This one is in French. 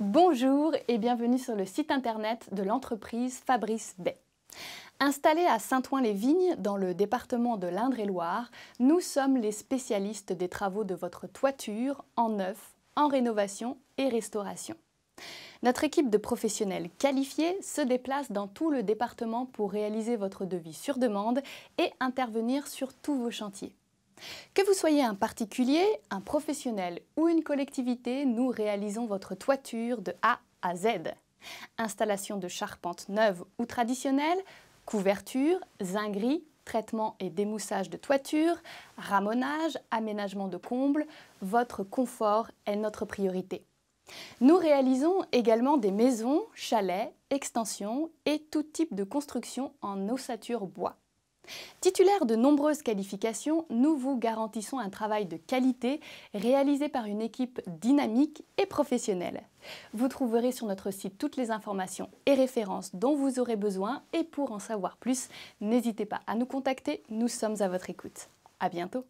Bonjour et bienvenue sur le site internet de l'entreprise Fabrice Bay. Installés à Saint-Ouen-les-Vignes, dans le département de l'Indre-et-Loire, nous sommes les spécialistes des travaux de votre toiture en neuf, en rénovation et restauration. Notre équipe de professionnels qualifiés se déplace dans tout le département pour réaliser votre devis sur demande et intervenir sur tous vos chantiers. Que vous soyez un particulier, un professionnel ou une collectivité, nous réalisons votre toiture de A à Z. Installation de charpente neuve ou traditionnelle, couverture, zinguerie, traitement et démoussage de toiture, ramonage, aménagement de combles, votre confort est notre priorité. Nous réalisons également des maisons, chalets, extensions et tout type de construction en ossature bois. Titulaire de nombreuses qualifications, nous vous garantissons un travail de qualité réalisé par une équipe dynamique et professionnelle. Vous trouverez sur notre site toutes les informations et références dont vous aurez besoin et pour en savoir plus, n'hésitez pas à nous contacter, nous sommes à votre écoute. À bientôt